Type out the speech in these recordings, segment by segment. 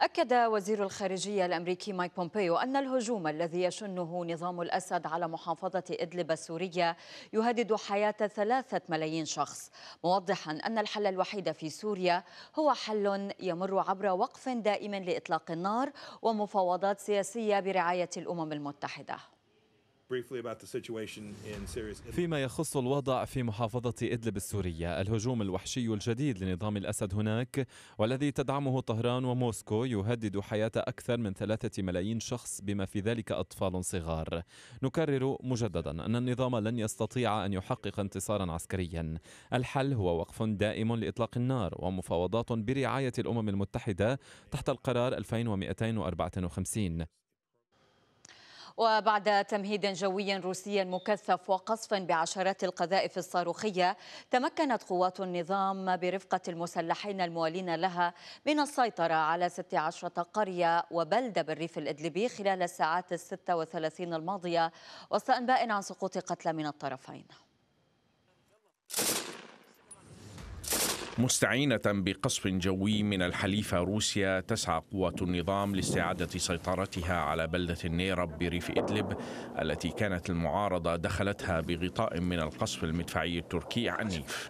أكد وزير الخارجية الأمريكي مايك بومبيو أن الهجوم الذي يشنه نظام الأسد على محافظة إدلب السورية يهدد حياة ثلاثة ملايين شخص موضحا أن الحل الوحيد في سوريا هو حل يمر عبر وقف دائم لإطلاق النار ومفاوضات سياسية برعاية الأمم المتحدة فيما يخص الوضع في محافظة إدلب السورية الهجوم الوحشي الجديد لنظام الأسد هناك والذي تدعمه طهران وموسكو يهدد حياة أكثر من ثلاثة ملايين شخص بما في ذلك أطفال صغار نكرر مجددا أن النظام لن يستطيع أن يحقق انتصارا عسكريا الحل هو وقف دائم لإطلاق النار ومفاوضات برعاية الأمم المتحدة تحت القرار 2254 وبعد تمهيد جوي روسي مكثف وقصف بعشرات القذائف الصاروخية تمكنت قوات النظام برفقة المسلحين الموالين لها من السيطرة على 16 قرية وبلدة بالريف الإدلبي خلال الساعات الستة وثلاثين الماضية وسط أنباء عن سقوط قتلى من الطرفين مستعينة بقصف جوي من الحليفة روسيا تسعى قوات النظام لاستعادة سيطرتها على بلدة النيرب بريف إدلب التي كانت المعارضة دخلتها بغطاء من القصف المدفعي التركي عنيف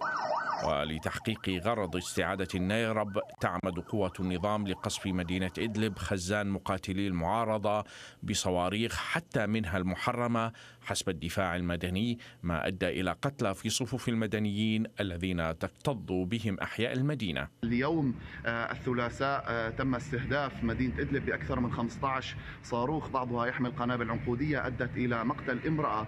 ولتحقيق غرض استعادة النيرب تعمد قوة النظام لقصف مدينة إدلب خزان مقاتلي المعارضة بصواريخ حتى منها المحرمة حسب الدفاع المدني ما أدى إلى قتلى في صفوف المدنيين الذين تكتظ بهم أحياء المدينة اليوم آه، الثلاثاء آه، تم استهداف مدينة إدلب بأكثر من 15 صاروخ بعضها يحمل قنابل عنقودية أدت إلى مقتل امرأة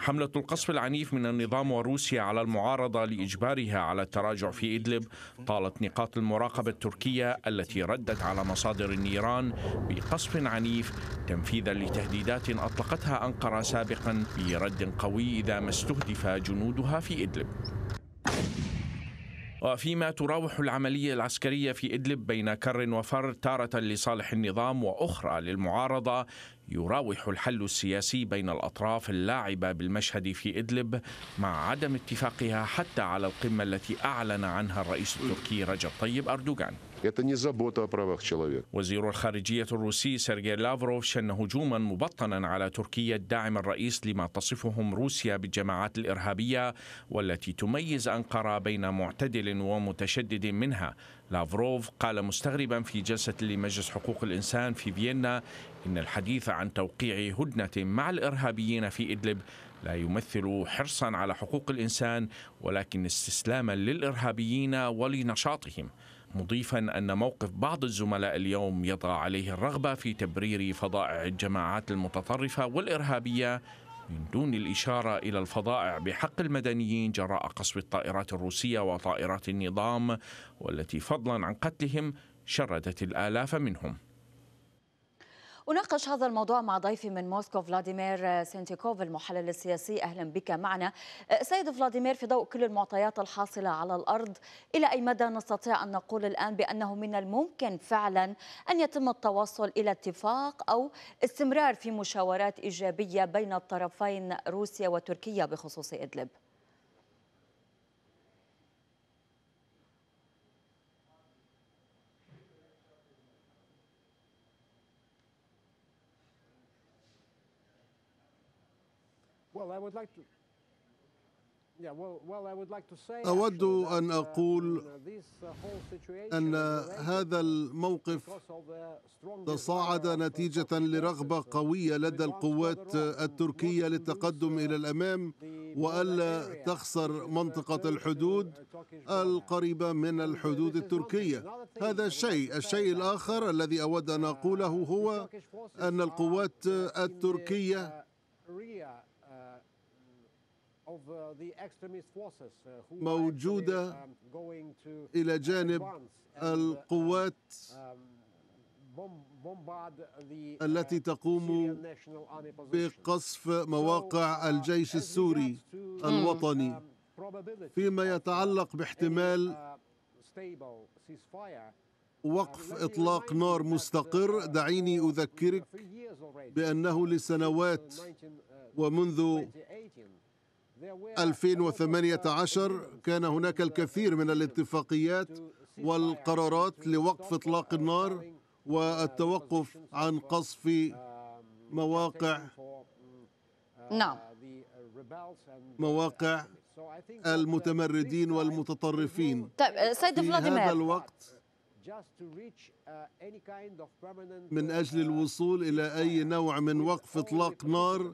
حملة القصف العنيف من النظام وروسيا على المعارضة لإجبار إصرارها على التراجع في إدلب طالت نقاط المراقبة التركية التي ردت على مصادر النيران بقصف عنيف تنفيذا لتهديدات أطلقتها أنقرة سابقا برد قوي إذا ما استهدف جنودها في إدلب وفيما تراوح العملية العسكرية في إدلب بين كر وفر تارة لصالح النظام وأخرى للمعارضة يراوح الحل السياسي بين الأطراف اللاعبة بالمشهد في إدلب مع عدم اتفاقها حتى على القمة التي أعلن عنها الرئيس التركي رجب طيب أردوغان وزير الخارجية الروسي سيرجي لافروف شن هجوما مبطنا على تركيا الداعم الرئيس لما تصفهم روسيا بالجماعات الإرهابية والتي تميز أنقرة بين معتدل ومتشدد منها لافروف قال مستغربا في جلسة لمجلس حقوق الإنسان في فيينا إن الحديث عن توقيع هدنة مع الإرهابيين في إدلب لا يمثل حرصا على حقوق الإنسان ولكن استسلاما للإرهابيين ولنشاطهم مضيفا أن موقف بعض الزملاء اليوم يضع عليه الرغبة في تبرير فضائع الجماعات المتطرفة والإرهابية من دون الإشارة إلى الفظائع بحق المدنيين جراء قصف الطائرات الروسية وطائرات النظام والتي فضلا عن قتلهم شردت الآلاف منهم أناقش هذا الموضوع مع ضيفي من موسكو فلاديمير سينتيكوف المحلل السياسي أهلا بك معنا سيد فلاديمير في ضوء كل المعطيات الحاصلة على الأرض إلى أي مدى نستطيع أن نقول الآن بأنه من الممكن فعلا أن يتم التوصل إلى اتفاق أو استمرار في مشاورات إيجابية بين الطرفين روسيا وتركيا بخصوص إدلب؟ أود أن uh, أقول uh, uh, أن هذا الموقف تصاعد نتيجة لرغبة قوية لدى القوات التركية للتقدم إلى الأمام وألا تخسر منطقة الحدود القريبة من الحدود التركية هذا شيء الشيء الآخر الذي أود أن أقوله هو أن القوات التركية Uh, uh, موجوده um, الى جانب uh, القوات um, التي تقوم بقصف مواقع الجيش السوري الوطني um, فيما يتعلق باحتمال وقف اطلاق نار مستقر دعيني اذكرك بانه لسنوات ومنذ 2018 كان هناك الكثير من الاتفاقيات والقرارات لوقف اطلاق النار والتوقف عن قصف مواقع نعم مواقع المتمردين والمتطرفين طيب سيد فلاديمير في هذا الوقت آه، من آه، أجل آه، الوصول إلى أي نوع من وقف إطلاق نار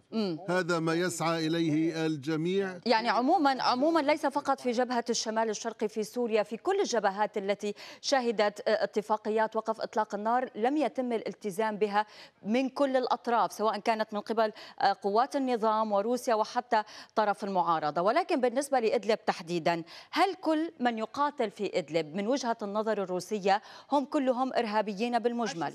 هذا ما يسعى إليه الجميع يعني عموما عموما ليس فقط في جبهة الشمال الشرقي في سوريا في كل الجبهات التي شهدت اتفاقيات وقف إطلاق النار لم يتم الالتزام بها من كل الأطراف سواء كانت من قبل قوات النظام وروسيا وحتى طرف المعارضة ولكن بالنسبة لإدلب تحديدا هل كل من يقاتل في إدلب من وجهة النظر الروسية هم كلهم الارهابيين بالمجمل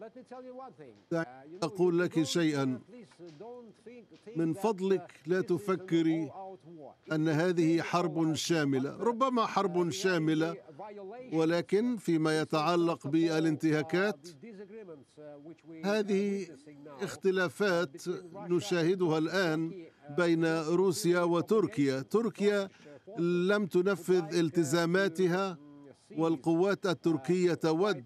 Uh, أقول لك شيئا uh, uh, من فضلك لا تفكري أن هذه حرب شاملة ربما حرب شاملة ولكن فيما يتعلق بالانتهاكات هذه اختلافات نشاهدها الآن بين روسيا وتركيا تركيا لم تنفذ التزاماتها والقوات التركية تود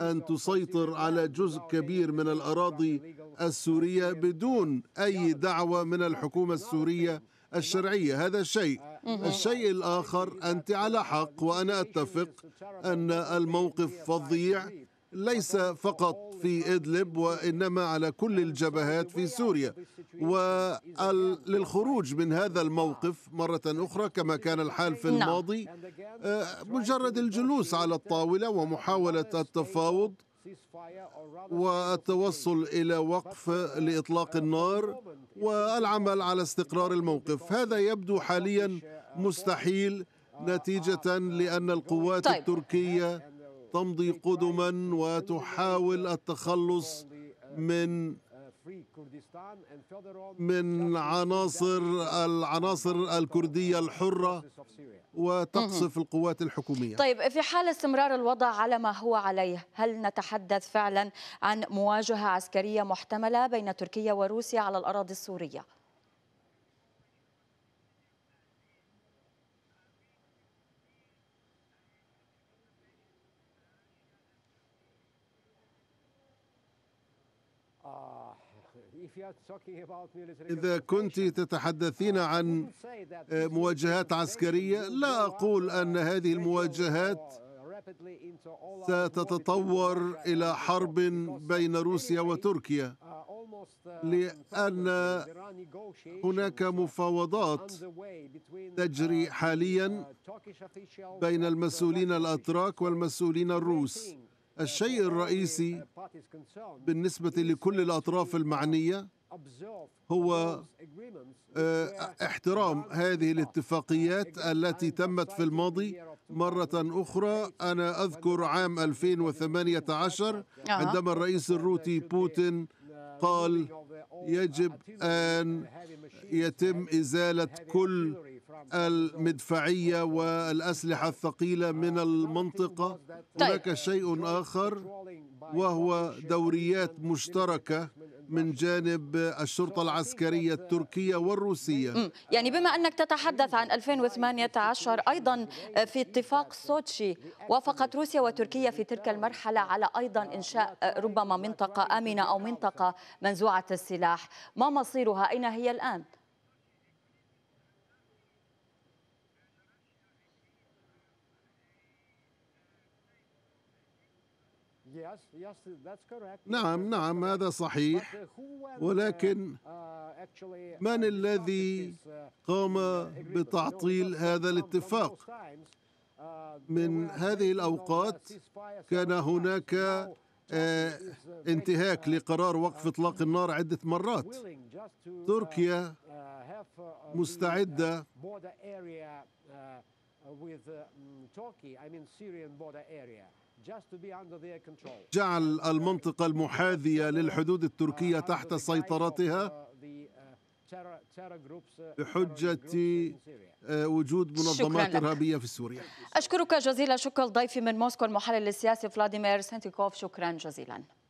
أن تسيطر على جزء كبير من الأراضي السورية بدون أي دعوة من الحكومة السورية الشرعية هذا شيء الشيء الآخر أنت على حق وأنا أتفق أن الموقف فظيع ليس فقط في إدلب وإنما على كل الجبهات في سوريا وللخروج من هذا الموقف مرة أخرى كما كان الحال في نعم. الماضي آه، مجرد الجلوس على الطاولة ومحاولة التفاوض والتوصل الى وقف لاطلاق النار والعمل على استقرار الموقف هذا يبدو حاليا مستحيل نتيجه لان القوات طيب. التركيه تمضي قدما وتحاول التخلص من من عناصر العناصر الكردية الحرة وتقصف القوات الحكومية طيب في حال استمرار الوضع على ما هو عليه هل نتحدث فعلا عن مواجهة عسكرية محتملة بين تركيا وروسيا على الأراضي السورية؟ إذا كنت تتحدثين عن آه، مواجهات عسكرية لا أقول أن هذه المواجهات ستتطور إلى حرب بين روسيا وتركيا لأن هناك مفاوضات تجري حاليا بين المسؤولين الأتراك والمسؤولين الروس الشيء الرئيسي بالنسبة لكل الأطراف المعنية هو آه، احترام هذه الاتفاقيات التي تمت في الماضي مرة أخرى أنا أذكر عام 2018 عندما الرئيس الروسي بوتين قال يجب أن يتم إزالة كل المدفعية والأسلحة الثقيلة من المنطقة طيب. هناك شيء آخر وهو دوريات مشتركة من جانب الشرطة العسكرية التركية والروسية يعني بما أنك تتحدث عن 2018 أيضا آه، في اتفاق سوتشي وافقت روسيا وتركيا في تلك المرحلة على أيضا إنشاء آه، ربما منطقة آمنة أو منطقة منزوعة السلاح ما مصيرها أين هي الآن؟ نعم نعم هذا صحيح uh, uh, ولكن uh, من الذي قام بتعطيل هذا الاتفاق من هذه الاوقات كان هناك انتهاك لقرار وقف اطلاق النار عده مرات تركيا مستعده جعل المنطقة المحاذية للحدود التركية تحت سيطرتها uh, uh, uh, بحجة وجود منظمات إرهابية في سوريا أشكرك جزيلا شكر ضيفي من موسكو المحلل السياسي فلاديمير سنتيكوف شكرا جزيلا